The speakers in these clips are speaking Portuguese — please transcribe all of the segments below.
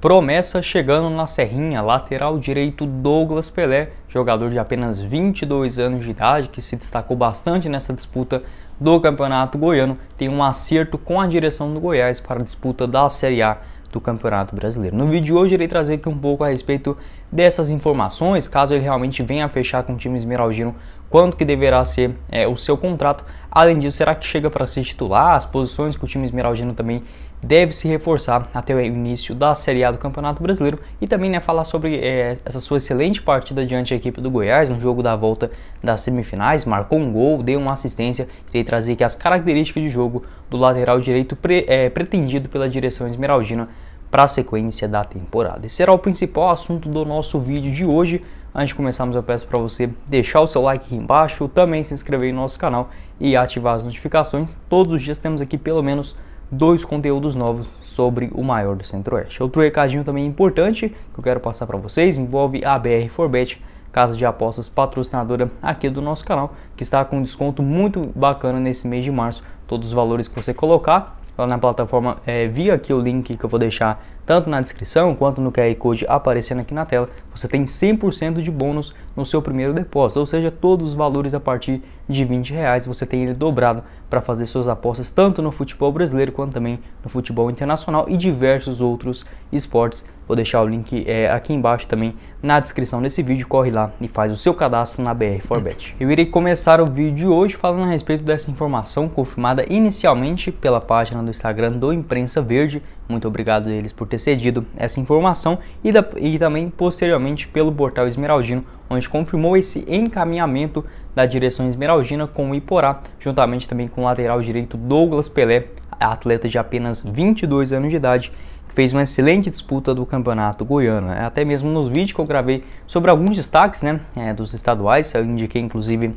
Promessa chegando na serrinha, lateral direito Douglas Pelé, jogador de apenas 22 anos de idade, que se destacou bastante nessa disputa do Campeonato Goiano, tem um acerto com a direção do Goiás para a disputa da Série A do Campeonato Brasileiro. No vídeo de hoje irei trazer aqui um pouco a respeito dessas informações, caso ele realmente venha a fechar com o time esmeraldino, quanto que deverá ser é, o seu contrato. Além disso, será que chega para ser titular? As posições que o time esmeraldino também deve se reforçar até o início da Série A do Campeonato Brasileiro e também né, falar sobre é, essa sua excelente partida diante da equipe do Goiás no jogo da volta das semifinais, marcou um gol, deu uma assistência, e trazer aqui as características de jogo do lateral direito pre, é, pretendido pela direção esmeraldina para a sequência da temporada. Esse será o principal assunto do nosso vídeo de hoje. Antes de começarmos, eu peço para você deixar o seu like aqui embaixo, também se inscrever em nosso canal e ativar as notificações. Todos os dias temos aqui pelo menos dois conteúdos novos sobre o maior do Centro-Oeste. Outro recadinho também importante que eu quero passar para vocês envolve a BR Forbet, casa de apostas patrocinadora aqui do nosso canal, que está com um desconto muito bacana nesse mês de março. Todos os valores que você colocar lá na plataforma, é, via aqui o link que eu vou deixar tanto na descrição quanto no QR Code aparecendo aqui na tela, você tem 100% de bônus no seu primeiro depósito, ou seja, todos os valores a partir de 20 reais você tem ele dobrado para fazer suas apostas tanto no futebol brasileiro quanto também no futebol internacional e diversos outros esportes. Vou deixar o link é, aqui embaixo também na descrição desse vídeo. Corre lá e faz o seu cadastro na BR4Bet. Eu irei começar o vídeo de hoje falando a respeito dessa informação confirmada inicialmente pela página do Instagram do Imprensa Verde, muito obrigado a eles por ter cedido essa informação e, da, e também posteriormente pelo portal Esmeraldino, onde confirmou esse encaminhamento da direção esmeraldina com o Iporá, juntamente também com o lateral direito Douglas Pelé, atleta de apenas 22 anos de idade, que fez uma excelente disputa do campeonato goiano. Até mesmo nos vídeos que eu gravei sobre alguns destaques né, é, dos estaduais, eu indiquei inclusive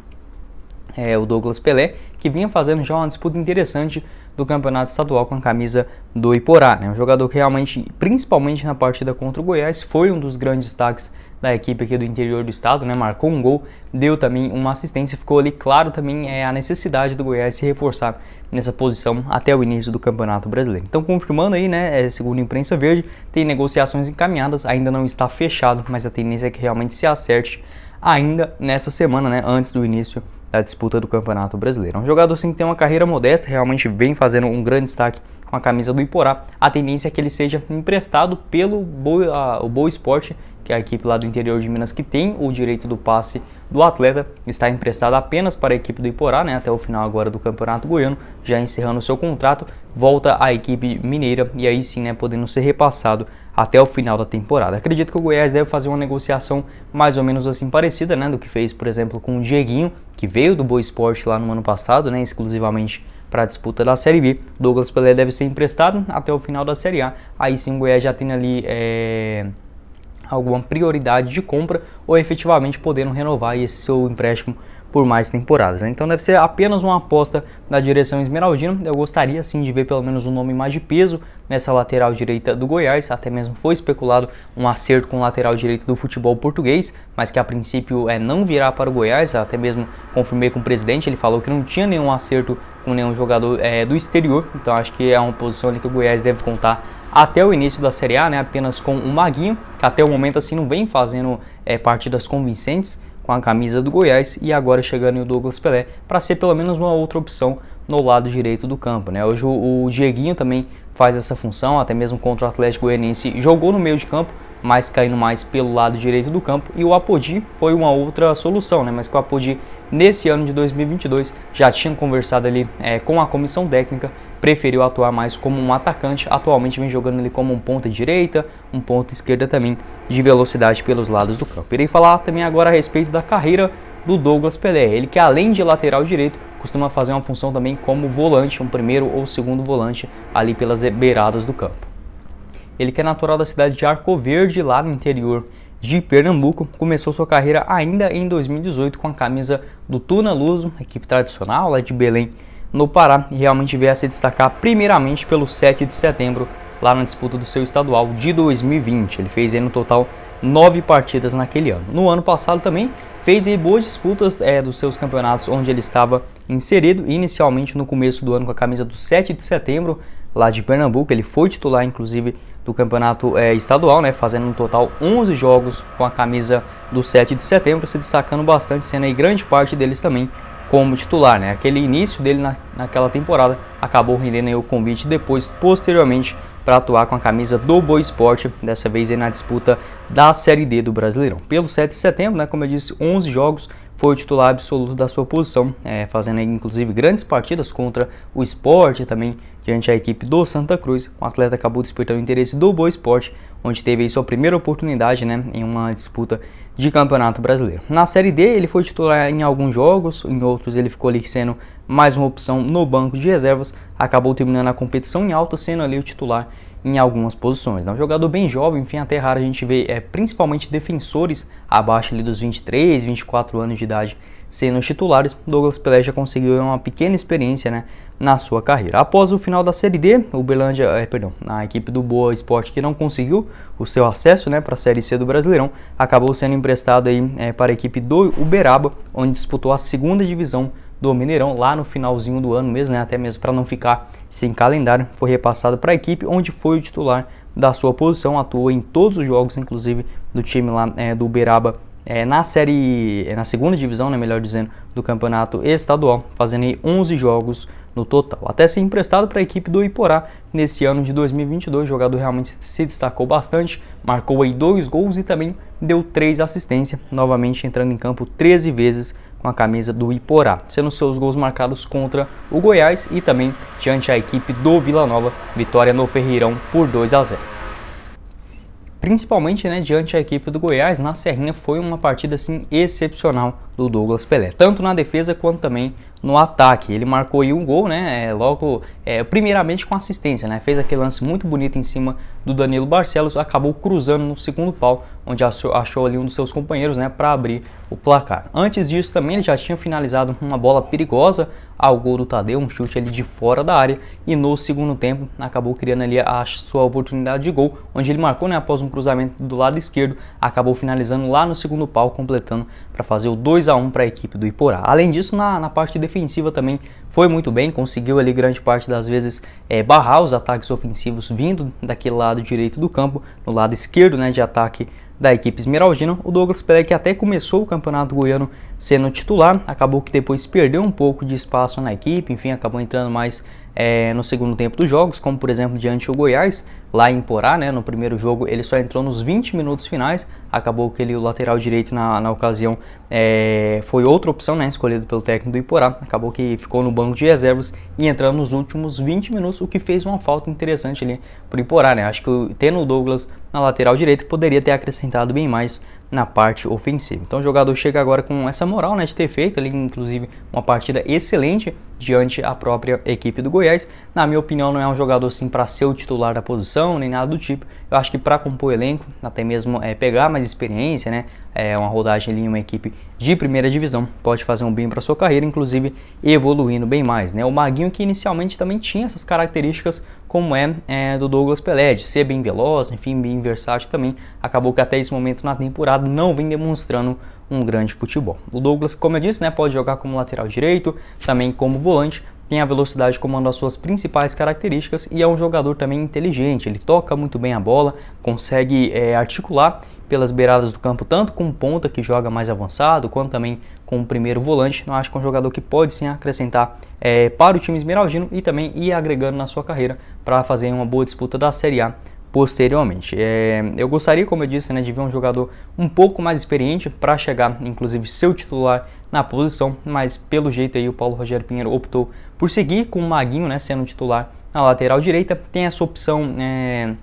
é, o Douglas Pelé, que vinha fazendo já uma disputa interessante do campeonato estadual com a camisa do Iporá. Né? Um jogador que realmente, principalmente na partida contra o Goiás, foi um dos grandes destaques da equipe aqui do interior do estado, né? Marcou um gol, deu também uma assistência, ficou ali claro também é, a necessidade do Goiás se reforçar nessa posição até o início do Campeonato Brasileiro. Então, confirmando aí, né, é, segundo a imprensa verde, tem negociações encaminhadas, ainda não está fechado, mas a tendência é que realmente se acerte ainda nessa semana, né, antes do início da disputa do Campeonato Brasileiro. É um jogador sim que tem uma carreira modesta, realmente vem fazendo um grande destaque com a camisa do Iporá. A tendência é que ele seja emprestado pelo Boa, o Boa Esporte, que é a equipe lá do interior de Minas que tem o direito do passe do atleta, está emprestado apenas para a equipe do Iporá, né, até o final agora do Campeonato Goiano, já encerrando seu contrato, volta à equipe mineira e aí sim, né, podendo ser repassado até o final da temporada. Acredito que o Goiás deve fazer uma negociação mais ou menos assim parecida, né, do que fez, por exemplo, com o Dieguinho, que veio do Boa Esporte lá no ano passado, né, exclusivamente para a disputa da Série B. Douglas Pelé deve ser emprestado até o final da Série A. Aí sim o Goiás já tem ali é, alguma prioridade de compra ou efetivamente podendo renovar esse seu empréstimo por mais temporadas. Né? Então deve ser apenas uma aposta da direção esmeraldina. Eu gostaria sim de ver pelo menos um nome mais de peso nessa lateral direita do Goiás. Até mesmo foi especulado um acerto com o lateral direito do futebol português, mas que a princípio é não virá para o Goiás. Até mesmo confirmei com o presidente, ele falou que não tinha nenhum acerto com nenhum jogador é, do exterior. Então acho que é uma posição ali que o Goiás deve contar até o início da Série A, né, apenas com o Maguinho, que até o momento assim não vem fazendo é, partidas convincentes com a camisa do Goiás e agora chegando o Douglas Pelé para ser pelo menos uma outra opção no lado direito do campo. Né? Hoje o, o Dieguinho também faz essa função, até mesmo contra o Atlético Goianiense, jogou no meio de campo, mas caindo mais pelo lado direito do campo. E o Apodi foi uma outra solução, né? Mas que o Apodi, nesse ano de 2022, já tinha conversado ali é, com a comissão técnica, preferiu atuar mais como um atacante. Atualmente vem jogando ali como um ponta direita, um ponta esquerda também, de velocidade pelos lados do campo. Irei falar também agora a respeito da carreira do Douglas Pelé. Ele que além de lateral direito, costuma fazer uma função também como volante, um primeiro ou segundo volante ali pelas beiradas do campo. Ele que é natural da cidade de Arco Verde, lá no interior de Pernambuco, começou sua carreira ainda em 2018 com a camisa do Tuna Luso, equipe tradicional lá de Belém, no Pará, e realmente veio a se destacar primeiramente pelo 7 de setembro, lá na disputa do seu estadual de 2020. Ele fez aí no total nove partidas naquele ano. No ano passado também fez aí boas disputas é, dos seus campeonatos onde ele estava inserido, inicialmente no começo do ano com a camisa do 7 de setembro, lá de Pernambuco. Ele foi titular, inclusive, do campeonato é, estadual, né, fazendo um total 11 jogos com a camisa do 7 de setembro, se destacando bastante, sendo aí grande parte deles também como titular. Né? Aquele início dele na, naquela temporada acabou rendendo o convite depois, posteriormente, para atuar com a camisa do Boa Esporte, dessa vez na disputa da Série D do Brasileirão. Pelo 7 de setembro, né, como eu disse, 11 jogos foi o titular absoluto da sua posição, é, fazendo inclusive grandes partidas contra o esporte também diante da equipe do Santa Cruz. O atleta acabou despertando o interesse do Boa Esporte, onde teve sua primeira oportunidade né, em uma disputa de campeonato brasileiro. Na Série D ele foi titular em alguns jogos, em outros ele ficou ali sendo mais uma opção no banco de reservas, acabou terminando a competição em alta, sendo ali o titular em algumas posições. É um jogador bem jovem, enfim, até raro a gente vê é, principalmente defensores abaixo ali dos 23, 24 anos de idade sendo titulares. Douglas Pelé já conseguiu uma pequena experiência né, na sua carreira. Após o final da Série D, o Belândia, é, eh, perdão, a equipe do Boa Esporte que não conseguiu o seu acesso né, para a Série C do Brasileirão, acabou sendo emprestado aí, é, para a equipe do Uberaba, onde disputou a segunda divisão do Mineirão lá no finalzinho do ano mesmo, né, até mesmo para não ficar sem calendário, foi repassado para a equipe, onde foi o titular da sua posição, atuou em todos os jogos, inclusive do time lá é, do Uberaba é, na série, na segunda divisão, né, melhor dizendo, do campeonato estadual, fazendo aí 11 jogos no total, até ser emprestado para a equipe do Iporá nesse ano de 2022. O jogador realmente se destacou bastante, marcou aí dois gols e também deu três assistências, novamente entrando em campo 13 vezes com a camisa do Iporá, sendo seus gols marcados contra o Goiás e também diante a equipe do Vila Nova, vitória no Ferreirão por 2 a 0 principalmente né, diante a equipe do Goiás, na Serrinha foi uma partida assim excepcional do Douglas Pelé, tanto na defesa quanto também no ataque. Ele marcou aí um gol, né? É, logo, é, primeiramente com assistência, né? Fez aquele lance muito bonito em cima do Danilo Barcelos, acabou cruzando no segundo pau, onde achou, achou ali um dos seus companheiros, né, para abrir o placar. Antes disso também ele já tinha finalizado uma bola perigosa ao gol do Tadeu, um chute ali de fora da área e no segundo tempo acabou criando ali a sua oportunidade de gol, onde ele marcou, né, após um cruzamento do lado esquerdo, acabou finalizando lá no segundo pau, completando para fazer o 2 2 a 1 para a equipe do Iporá. Além disso, na, na, parte defensiva também foi muito bem, conseguiu ali grande parte das vezes é, barrar os ataques ofensivos vindo daquele lado direito do campo, no lado esquerdo né, de ataque da equipe esmeraldina. O Douglas Pelé, que até começou o Campeonato Goiano sendo titular, acabou que depois perdeu um pouco de espaço na equipe, enfim, acabou entrando mais é, no segundo tempo dos jogos, como por exemplo diante do Goiás, lá em Porá, né, no primeiro jogo ele só entrou nos 20 minutos finais, acabou que ele, o lateral direito na, na ocasião é, foi outra opção né, Escolhido pelo técnico do Iporá, acabou que ficou no banco de reservas e entrando nos últimos 20 minutos, o que fez uma falta interessante ali para o Iporá. Né? Acho que tendo o Douglas na lateral direita poderia ter acrescentado bem mais na parte ofensiva. Então o jogador chega agora com essa moral né, de ter feito ali, inclusive, uma partida excelente diante a própria equipe do Goiás. Na minha opinião, não é um jogador assim para ser o titular da posição, nem nada do tipo. Eu acho que para compor o elenco, até mesmo é, pegar mais experiência, né? É, uma rodagem ali em uma equipe de primeira divisão pode fazer um bem para sua carreira, inclusive evoluindo bem mais, né? O Maguinho que inicialmente também tinha essas características como é, é do Douglas Pelé, de ser bem veloz, enfim, bem versátil também. Acabou que até esse momento na temporada não vem demonstrando um grande futebol. O Douglas, como eu disse, né, pode jogar como lateral direito, também como volante, tem a velocidade como uma das suas principais características e é um jogador também inteligente. Ele toca muito bem a bola, consegue é, articular pelas beiradas do campo, tanto com ponta que joga mais avançado, quanto também com o primeiro volante. Não acho que é um jogador que pode sim acrescentar é, para o time esmeraldino e também ir agregando na sua carreira para fazer uma boa disputa da Série A posteriormente. É, eu gostaria, como eu disse, né, de ver um jogador um pouco mais experiente para chegar, inclusive, seu titular na posição, mas pelo jeito aí o Paulo Rogério Pinheiro optou por seguir com o Maguinho né, sendo titular na lateral direita. Tem essa opção é,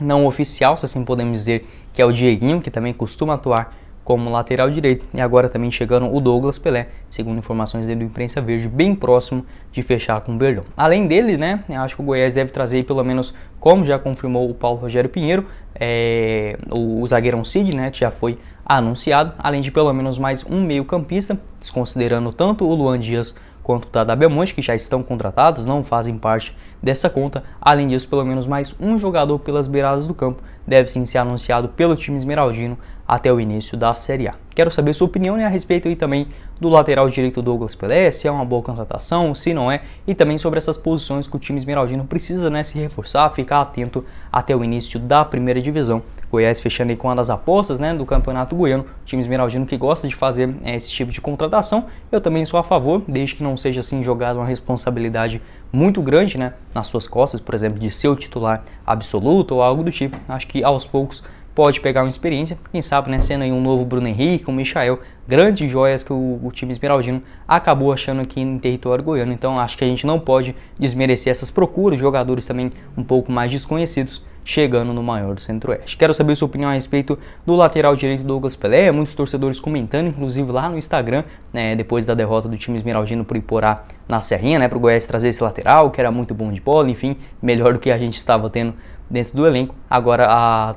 não oficial, se assim podemos dizer, que é o Dieguinho, que também costuma atuar como lateral direito. E agora também chegaram o Douglas Pelé, segundo informações dele do Imprensa Verde, bem próximo de fechar com o Verdão. Além dele, né, acho que o Goiás deve trazer pelo menos, como já confirmou o Paulo Rogério Pinheiro, é, o, o zagueirão Cid, né, que já foi anunciado, além de pelo menos mais um meio campista, desconsiderando tanto o Luan Dias quanto da da Belmonte, que já estão contratados, não fazem parte dessa conta. Além disso, pelo menos mais um jogador pelas beiradas do campo deve sim ser anunciado pelo time esmeraldino até o início da Série A. Quero saber sua opinião né, a respeito e também do lateral direito Douglas Pelé, se é uma boa contratação, se não é, e também sobre essas posições que o time esmeraldino precisa né, se reforçar, ficar atento até o início da primeira divisão. Goiás fechando aí com uma das apostas né, do Campeonato Goiano, time esmeraldino que gosta de fazer é, esse tipo de contratação. Eu também sou a favor, desde que não seja assim jogada uma responsabilidade muito grande né, nas suas costas, por exemplo, de ser o titular absoluto ou algo do tipo. Acho que aos poucos pode pegar uma experiência, quem sabe, né, sendo aí um novo Bruno Henrique, um Michael, grandes joias que o, o, time esmeraldino acabou achando aqui em território goiano. Então acho que a gente não pode desmerecer essas procuras, jogadores também um pouco mais desconhecidos chegando no maior do Centro-Oeste. Quero saber sua opinião a respeito do lateral direito Douglas Pelé, muitos torcedores comentando, inclusive lá no Instagram, né, depois da derrota do time esmeraldino por Iporá na Serrinha, né, para o Goiás trazer esse lateral, que era muito bom de bola, enfim, melhor do que a gente estava tendo dentro do elenco. Agora a,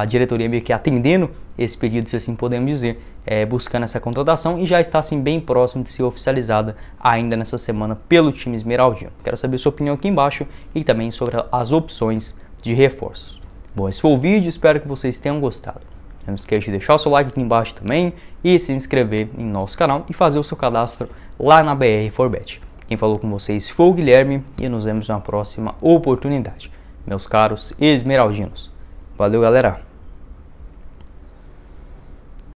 a diretoria meio que atendendo esse pedido, se assim podemos dizer, é, buscando essa contratação e já está assim bem próximo de ser oficializada ainda nessa semana pelo time esmeraldino. Quero saber sua opinião aqui embaixo e também sobre as opções de reforços. Bom, esse foi o vídeo, espero que vocês tenham gostado. Não esqueça de deixar o seu like aqui embaixo também e se inscrever em nosso canal e fazer o seu cadastro lá na BR Forbet. Quem falou com vocês foi o Guilherme e nos vemos na próxima oportunidade meus caros esmeraldinos. Valeu, galera!